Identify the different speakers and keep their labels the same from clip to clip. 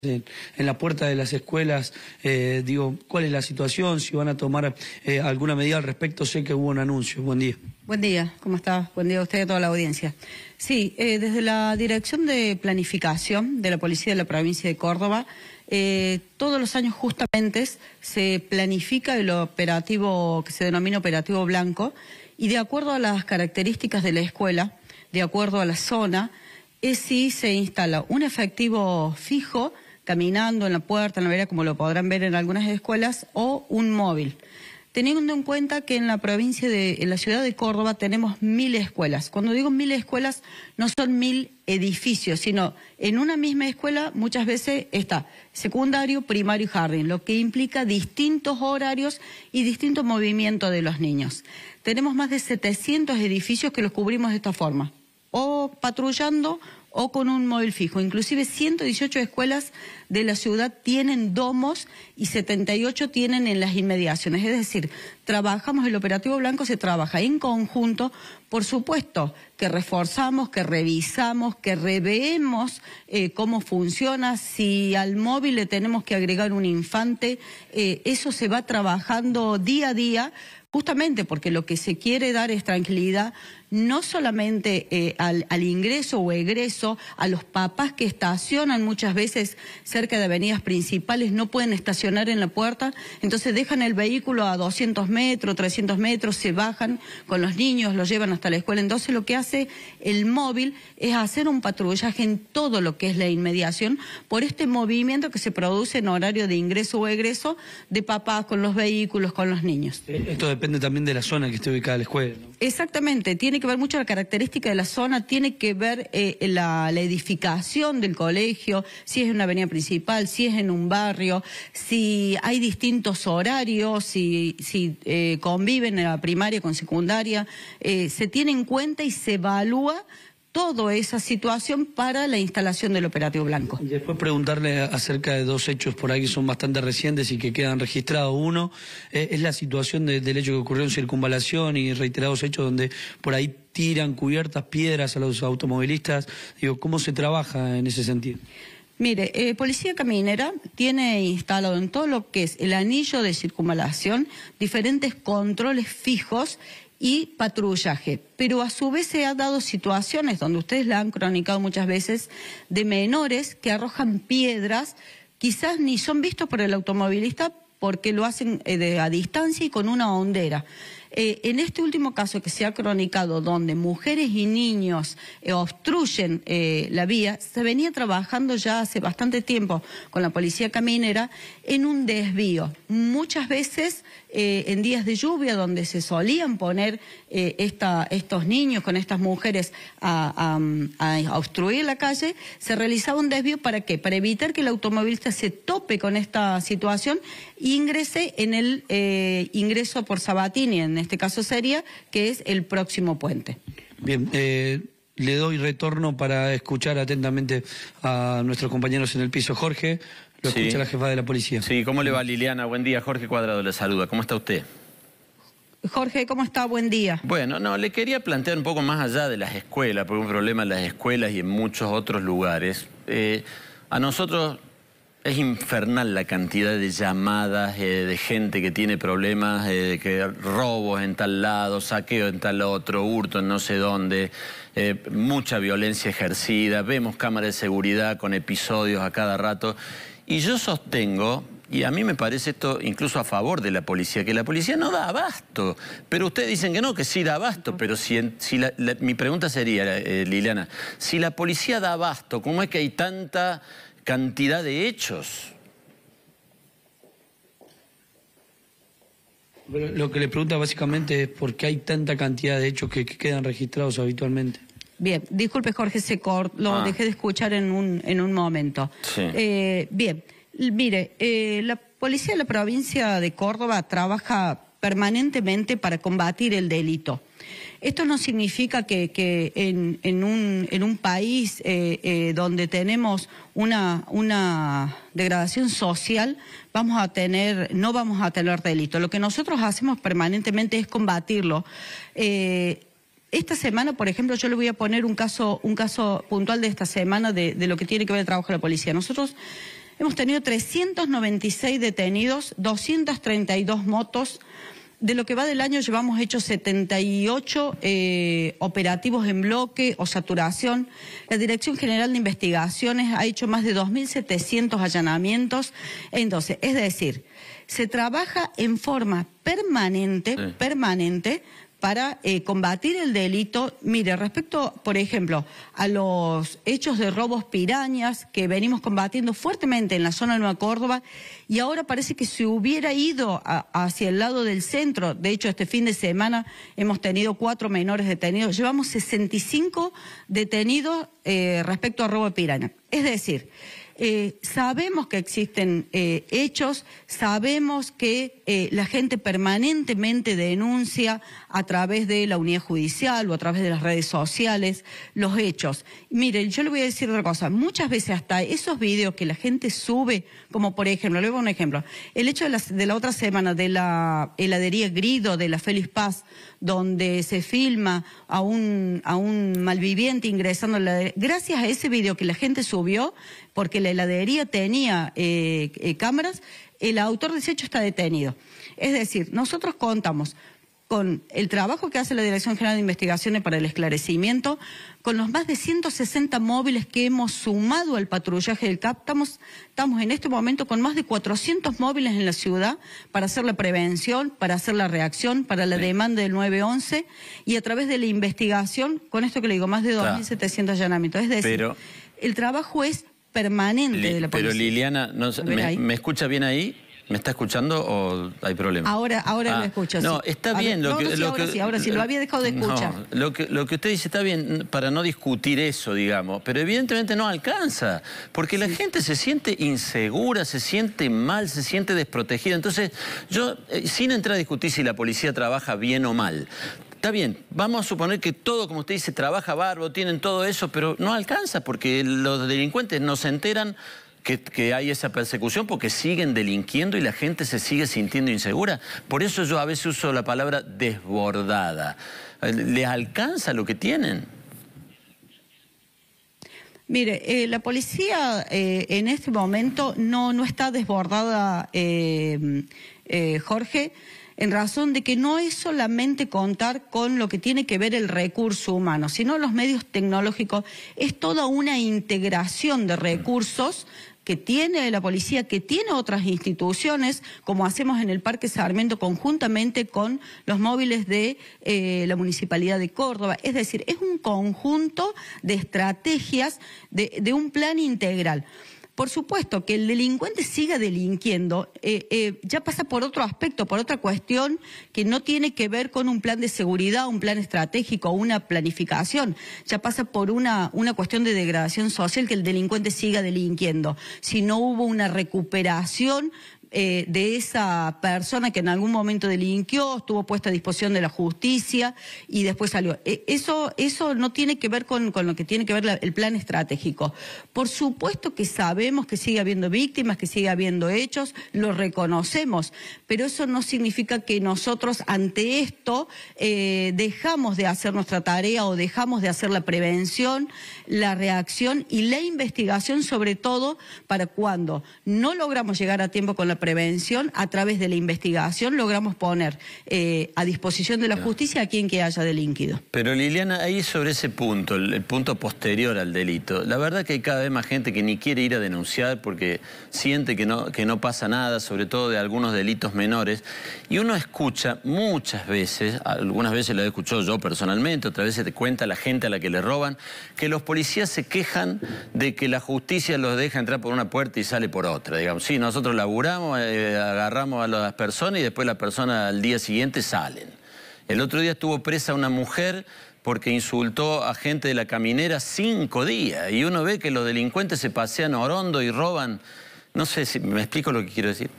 Speaker 1: En, la puerta de las escuelas, eh, digo, ¿cuál es la situación? Si van a tomar eh, alguna medida al respecto, sé que hubo un anuncio. Buen día.
Speaker 2: Buen día, ¿cómo está? Buen día a usted y a toda la audiencia. Sí, eh, desde la Dirección de Planificación de la Policía de la Provincia de Córdoba, todos los años justamente se planifica el operativo que se denomina operativo blanco y de acuerdo a las características de la escuela, de acuerdo a la zona, es si se instala un efectivo fijo, caminando en la puerta, en la vereda, como lo podrán ver en algunas escuelas, o un móvil. Teniendo en cuenta que en la provincia de, en la ciudad de Córdoba tenemos mil escuelas. Cuando digo mil escuelas, no son mil edificios, sino en una misma escuela muchas veces está secundario, primario y jardín, lo que implica distintos horarios y distinto movimiento de los niños. Tenemos más de 700 edificios que los cubrimos de esta forma, o patrullando o con un móvil fijo. Inclusive 118 escuelas de la ciudad tienen domos y 78 tienen en las inmediaciones. Es decir, trabajamos, el operativo blanco se trabaja en conjunto, por supuesto, que reforzamos, que revisamos, que reveemos eh, cómo funciona, si al móvil le tenemos que agregar un infante, eh, eso se va trabajando día a día justamente porque lo que se quiere dar es tranquilidad no solamente eh, al, ingreso o egreso, a los papás que estacionan muchas veces cerca de avenidas principales, no pueden estacionar en la puerta, entonces dejan el vehículo a 200 metros, 300 metros, se bajan con los niños, los llevan hasta la escuela. Entonces lo que hace el móvil es hacer un patrullaje en todo lo que es la inmediación por este movimiento que se produce en horario de ingreso o egreso de papás con los vehículos, con los niños.
Speaker 1: Esto depende también de la zona que esté ubicada la escuela. ¿no?
Speaker 2: Exactamente, tiene tiene que ver mucho la característica de la zona, tiene que ver eh, la, edificación del colegio, si es en una avenida principal, si es en un barrio, si hay distintos horarios, si, eh, conviven en la primaria con secundaria. Eh, se tiene en cuenta y se evalúa toda esa situación para la instalación del operativo blanco. después
Speaker 1: preguntarle acerca de dos hechos por ahí que son bastante recientes y que quedan registrados. Uno eh, es la situación del hecho que ocurrió en circunvalación y reiterados hechos donde por ahí tiran cubiertas piedras a los automovilistas. Digo, ¿cómo se trabaja en ese sentido?
Speaker 2: Mire, eh, Policía Caminera tiene instalado en todo lo que es el anillo de circunvalación diferentes controles fijos y patrullaje, pero a su vez se han dado situaciones donde ustedes la han cronicado muchas veces de menores que arrojan piedras, quizás ni son vistos por el automovilista porque lo hacen eh, a distancia y con una hondera. Eh, en este último caso que se ha cronicado, donde mujeres y niños eh, obstruyen eh, la vía, se venía trabajando ya hace bastante tiempo con la policía caminera en un desvío. Muchas veces en días de lluvia, donde se solían poner estos niños con estas mujeres a, obstruir la calle, se realizaba un desvío para qué? Para evitar que el automovilista se tope con esta situación e ingrese en el ingreso por Sabatini, en en este caso sería que es el próximo puente.
Speaker 1: Bien, eh, le doy retorno para escuchar atentamente a nuestros compañeros en el piso. Jorge, lo escucha la jefa de la policía. Sí, ¿cómo le va
Speaker 3: Liliana? Buen día, Jorge Cuadrado le saluda. ¿Cómo está usted?
Speaker 2: Jorge, ¿cómo está? Buen día.
Speaker 3: Bueno, no, le quería plantear un poco más allá de las escuelas, porque un problema en las escuelas y en muchos otros lugares. Eh, a nosotros es infernal la cantidad de llamadas eh, de gente que tiene problemas, eh, que robos en tal lado, saqueo en tal otro, hurto en no sé dónde, eh, mucha violencia ejercida, vemos cámaras de seguridad con episodios a cada rato. Y yo sostengo, y a mí me parece esto incluso a favor de la policía, que la policía no da abasto. Pero ustedes dicen que no, que sí da abasto. Pero si, mi pregunta sería, Liliana, si la policía da abasto, ¿cómo es que hay tanta cantidad de hechos.
Speaker 1: lo que le pregunta básicamente es por qué hay tanta cantidad de hechos que, quedan registrados habitualmente.
Speaker 2: Bien, disculpe Jorge, se lo ah. dejé de escuchar en un, en un momento. Eh, bien, mire, eh, la policía de la provincia de Córdoba trabaja permanentemente para combatir el delito. Esto no significa que, en, un, país eh, eh, donde tenemos una, degradación social vamos a tener, no vamos a tener delito. Lo que nosotros hacemos permanentemente es combatirlo. Eh, esta semana, por ejemplo, yo le voy a poner un caso, un caso puntual de esta semana de, de lo que tiene que ver el trabajo de la policía. Nosotros hemos tenido 396 detenidos, 232 motos. De lo que va del año llevamos hecho 78 eh, operativos en bloque o saturación. La Dirección General de Investigaciones ha hecho más de 2.700 allanamientos. Entonces, es decir, se trabaja en forma permanente, permanente para eh, combatir el delito. Mire, respecto, por ejemplo, a los hechos de robos pirañas que venimos combatiendo fuertemente en la zona de Nueva Córdoba y ahora parece que se hubiera ido hacia el lado del centro. De hecho, este fin de semana hemos tenido cuatro menores detenidos. Llevamos 65 detenidos eh, respecto a robo de piraña. Es decir, eh, sabemos que existen eh, hechos, sabemos que eh, la gente permanentemente denuncia a través de la unidad judicial o a través de las redes sociales los hechos. Miren, yo le voy a decir otra cosa, muchas veces hasta esos videos que la gente sube, como por ejemplo, le voy a un ejemplo, el hecho de la, de la otra semana de la heladería Grido de la Feliz Paz, donde se filma a un, malviviente ingresando a la Gracias a ese video que la gente subió, porque la heladería tenía eh, eh, cámaras, el autor de ese hecho está detenido. Es decir, nosotros contamos con el trabajo que hace la Dirección General de Investigaciones para el Esclarecimiento, con los más de 160 móviles que hemos sumado al patrullaje del CAP, estamos, en este momento con más de 400 móviles en la ciudad para hacer la prevención, para hacer la reacción, para la demanda del 911 y a través de la investigación, con esto que le digo, más de 2.700 allanamientos. Es decir, el trabajo es permanente de la policía. Pero
Speaker 3: Liliana, me, ¿me escucha bien ahí? ¿Me está escuchando o hay problema? Ahora,
Speaker 2: ahora ah, escucho. No, está bien. lo que, ahora sí, ahora sí, lo había dejado de escuchar.
Speaker 3: lo, que, lo que usted dice está bien para no discutir eso, digamos, pero evidentemente no alcanza, porque la gente se siente insegura, se siente mal, se siente desprotegida. Entonces, yo, eh, sin entrar a discutir si la policía trabaja bien o mal, Está bien, vamos a suponer que todo, como usted dice, trabaja barbo, tienen todo eso, pero no alcanza porque los delincuentes no se enteran que, hay esa persecución porque siguen delinquiendo y la gente se sigue sintiendo insegura. Por eso yo a veces uso la palabra desbordada. Eh, ¿Les alcanza lo que tienen?
Speaker 2: Mire, eh, la policía eh, en este momento no, no está desbordada, Jorge en razón de que no es solamente contar con lo que tiene que ver el recurso humano, sino los medios tecnológicos, es toda una integración de recursos que tiene la policía, que tiene otras instituciones, como hacemos en el Parque Sarmiento conjuntamente con los móviles de eh, la Municipalidad de Córdoba. Es decir, es un conjunto de estrategias, de un plan integral. Por supuesto que el delincuente siga delinquiendo, eh, eh, ya pasa por otro aspecto, por otra cuestión que no tiene que ver con un plan de seguridad, un plan estratégico, una planificación, ya pasa por una cuestión de degradación social que el delincuente siga delinquiendo. Si no hubo una recuperación eh, de esa persona que en algún momento delinquió, estuvo puesta a disposición de la justicia y después salió. Eh, eso, eso no tiene que ver con, lo que tiene que ver el plan estratégico. Por supuesto que sabemos que sigue habiendo víctimas, que sigue habiendo hechos, lo reconocemos, pero eso no significa que nosotros ante esto eh, dejamos de hacer nuestra tarea o dejamos de hacer la prevención, la reacción y la investigación, sobre todo para cuando no logramos llegar a tiempo con la prevención, a través de la investigación, logramos poner eh, a disposición de la justicia a quien que haya delinquido.
Speaker 3: Pero Liliana, ahí sobre ese punto, el, punto posterior al delito, la verdad que hay cada vez más gente que ni quiere ir a denunciar porque siente que no, que no pasa nada, sobre todo de algunos delitos menores, y uno escucha muchas veces, algunas veces lo he escuchado yo personalmente, otras veces te cuenta la gente a la que le roban, que los policías se quejan de que la justicia los deja entrar por una puerta y sale por otra, digamos, sí, nosotros laburamos, eh, agarramos a las personas y después las personas al día siguiente salen. El otro día estuvo presa una mujer porque insultó a gente de la caminera cinco días. Y uno ve que los delincuentes se pasean orondo y roban. No sé si me explico lo que quiero decir.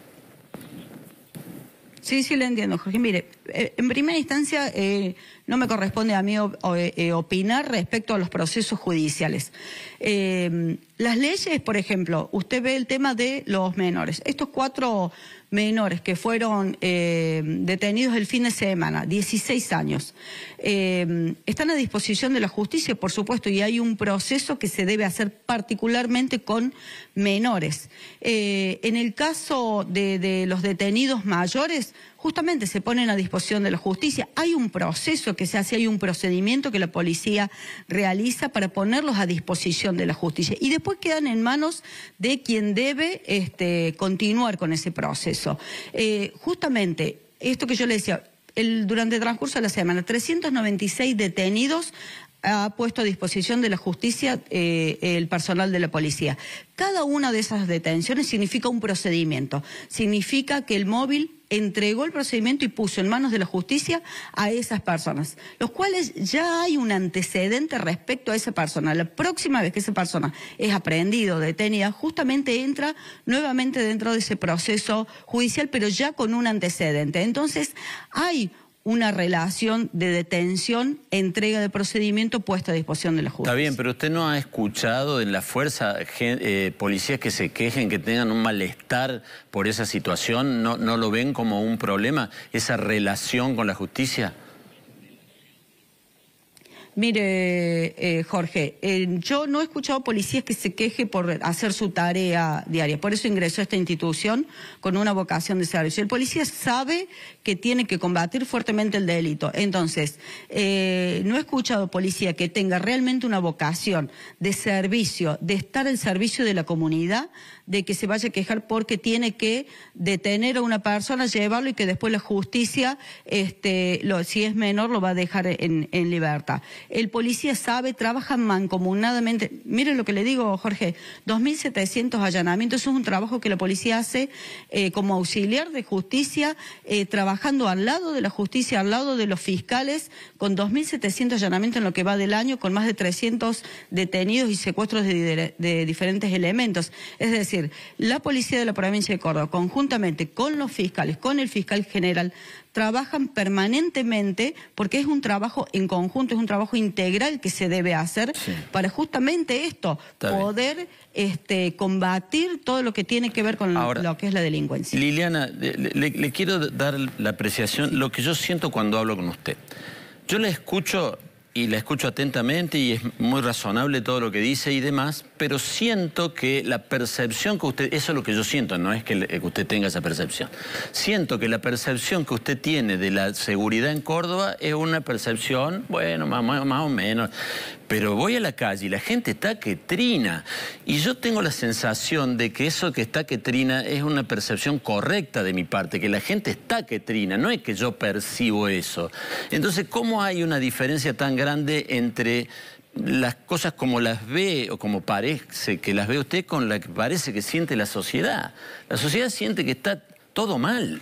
Speaker 2: Sí, sí, lo entiendo, Jorge. Mire, eh, en primera instancia eh, no me corresponde a mí eh, opinar respecto a los procesos judiciales. las leyes, por ejemplo, usted ve el tema de los menores. Estos cuatro menores que fueron eh, detenidos el fin de semana, 16 años, eh, están a disposición de la justicia, por supuesto, y hay un proceso que se debe hacer particularmente con menores. Eh, en el caso de los detenidos mayores, justamente se ponen a disposición de la justicia. Hay un proceso que se hace, hay un procedimiento que la policía realiza para ponerlos a disposición de la justicia. Y después quedan en manos de quien debe este, continuar con ese proceso. Eh, justamente, esto que yo le decía, durante el transcurso de la semana, 396 detenidos ha puesto a disposición de la justicia eh, el personal de la policía. Cada una de esas detenciones significa un procedimiento, significa que el móvil entregó el procedimiento y puso en manos de la justicia a esas personas, los cuales ya hay un antecedente respecto a esa persona. La próxima vez que esa persona es o detenida, justamente entra nuevamente dentro de ese proceso judicial, pero ya con un antecedente. Entonces, hay una relación de detención, entrega de procedimiento puesta a disposición de la
Speaker 3: justicia. Está bien, pero usted no ha escuchado en la fuerza eh, policías que se quejen, que tengan un malestar por esa situación, ¿No, no lo ven como un problema, esa relación con la justicia.
Speaker 2: Mire, eh, Jorge, eh, yo no he escuchado policías que se queje por hacer su tarea diaria. Por eso ingresó a esta institución con una vocación de servicio. El policía sabe que tiene que combatir fuertemente el delito. Entonces, eh, no he escuchado policía que tenga realmente una vocación de servicio, de estar al servicio de la comunidad, de que se vaya a quejar porque tiene que detener a una persona, llevarlo y que después la justicia, este, si es menor, lo va a dejar en libertad el policía sabe, trabaja mancomunadamente. Miren lo que le digo, Jorge, 2.700 allanamientos, eso es un trabajo que la policía hace eh, como auxiliar de justicia, eh, trabajando al lado de la justicia, al lado de los fiscales, con 2.700 allanamientos en lo que va del año, con más de 300 detenidos y secuestros de diferentes elementos. Es decir, la policía de la provincia de Córdoba, conjuntamente con los fiscales, con el fiscal general, trabajan permanentemente porque es un trabajo en conjunto, es un trabajo integral que se debe hacer para justamente esto, poder este, combatir todo lo que tiene que ver con lo que es la delincuencia.
Speaker 3: Liliana, le, quiero dar la apreciación, lo que yo siento cuando hablo con usted. Yo le escucho y la escucho atentamente y es muy razonable todo lo que dice y demás, pero siento que la percepción que usted, eso es lo que yo siento, no es que, usted tenga esa percepción, siento que la percepción que usted tiene de la seguridad en Córdoba es una percepción, bueno, más o menos, pero voy a la calle y la gente está que trina. Y yo tengo la sensación de que eso que está que trina es una percepción correcta de mi parte, que la gente está que trina, no es que yo percibo eso. Entonces, ¿cómo hay una diferencia tan grande entre las cosas como las ve o como parece que las ve usted con la que parece que siente la sociedad? La sociedad siente que está todo mal.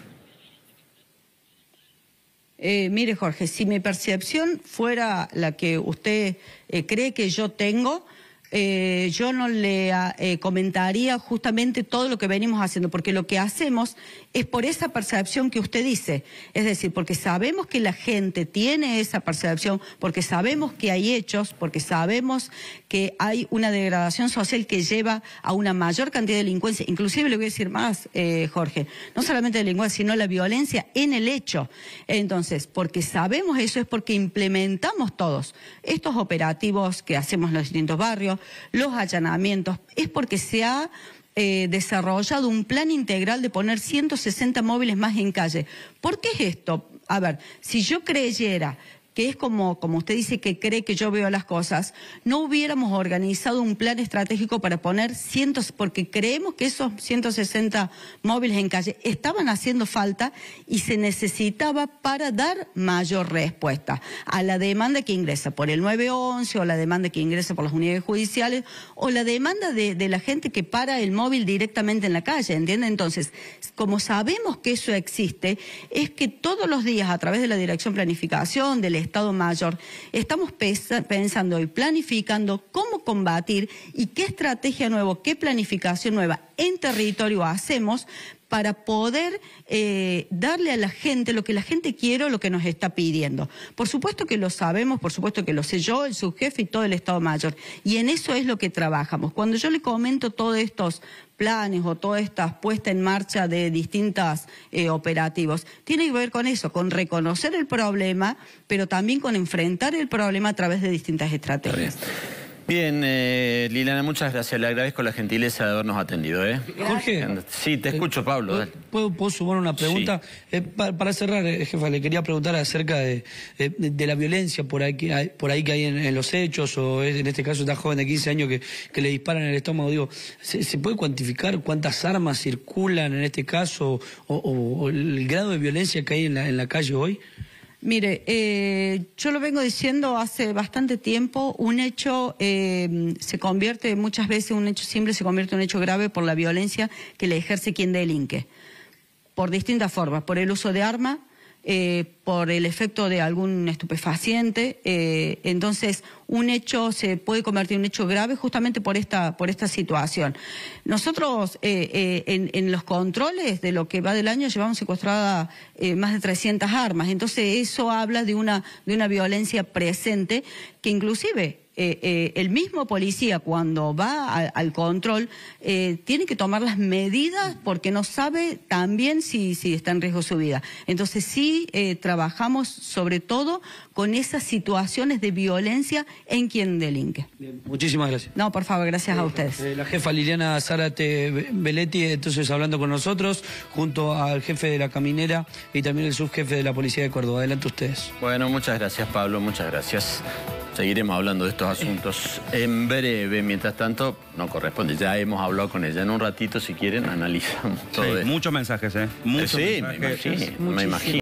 Speaker 2: Eh, mire, Jorge, si mi percepción fuera la que usted eh, cree que yo tengo, eh, yo no le comentaría justamente todo lo que venimos haciendo, porque lo que hacemos es por esa percepción que usted dice. Es decir, porque sabemos que la gente tiene esa percepción, porque sabemos que hay hechos, porque sabemos que hay una degradación social que lleva a una mayor cantidad de delincuencia. Inclusive le voy a decir más, eh, Jorge, no solamente delincuencia, sino la violencia en el hecho. Entonces, porque sabemos eso es porque implementamos todos estos operativos que hacemos en los distintos barrios, los allanamientos, es porque se ha eh, desarrollado un plan integral de poner 160 móviles más en calle. ¿Por qué es esto? A ver, si yo creyera que es como, como usted dice que cree que yo veo las cosas, no hubiéramos organizado un plan estratégico para poner cientos, porque creemos que esos 160 móviles en calle estaban haciendo falta y se necesitaba para dar mayor respuesta a la demanda que ingresa por el 911 o la demanda que ingresa por las unidades judiciales o la demanda de, de la gente que para el móvil directamente en la calle, ¿entiende? Entonces, como sabemos que eso existe, es que todos los días a través de la Dirección Planificación, del Estado Mayor. Estamos pensando y planificando cómo combatir y qué estrategia nueva, qué planificación nueva en territorio hacemos para poder eh, darle a la gente lo que la gente quiere o lo que nos está pidiendo. Por supuesto que lo sabemos, por supuesto que lo sé yo, el subjefe y todo el Estado Mayor. Y en eso es lo que trabajamos. Cuando yo le comento todos estos planes o todas estas puestas en marcha de distintos eh, operativos, tiene que ver con eso, con reconocer el problema, pero también con enfrentar el problema a través de distintas estrategias.
Speaker 3: Bien, eh, Liliana, muchas gracias. Le agradezco la gentileza de habernos atendido. ¿eh? Jorge. Sí, te escucho, Pablo.
Speaker 1: ¿puedo, ¿puedo, sumar una pregunta? Eh, para, cerrar, eh, jefa, le quería preguntar acerca eh, de, la violencia por, ahí que hay en, los hechos, o en este caso esta joven de 15 años que, le disparan en el estómago. Digo, ¿se, puede cuantificar cuántas armas circulan en este caso o, el grado de violencia que hay en la calle hoy?
Speaker 2: Mire, eh, yo lo vengo diciendo hace bastante tiempo, un hecho eh, se convierte muchas veces, un hecho simple se convierte en un hecho grave por la violencia que le ejerce quien delinque, por distintas formas, por el uso de armas. Eh, por el efecto de algún estupefaciente. Eh, entonces, un hecho se puede convertir en un hecho grave justamente por esta, por esta situación. Nosotros, eh, en, los controles de lo que va del año, llevamos secuestrada más de 300 armas. Entonces, eso habla de una, de una violencia presente que inclusive eh, eh, el mismo policía cuando va al control eh, tiene que tomar las medidas porque no sabe también si, si está en riesgo su vida. Entonces sí trabajamos sobre todo con esas situaciones de violencia en quien delinque.
Speaker 1: muchísimas gracias. No,
Speaker 2: por favor, gracias a ustedes.
Speaker 1: la jefa Liliana Zárate Beletti, entonces hablando con nosotros, junto al jefe de la caminera y también el subjefe de la Policía de Córdoba. Adelante ustedes.
Speaker 3: Bueno, muchas gracias Pablo, muchas gracias. Seguiremos hablando de esto eh. asuntos en breve. Mientras tanto, no corresponde. Ya hemos hablado con ella. En un ratito, si quieren, analizamos todo Muchos mensajes, ¿eh? Muchos sí, me Me imagino.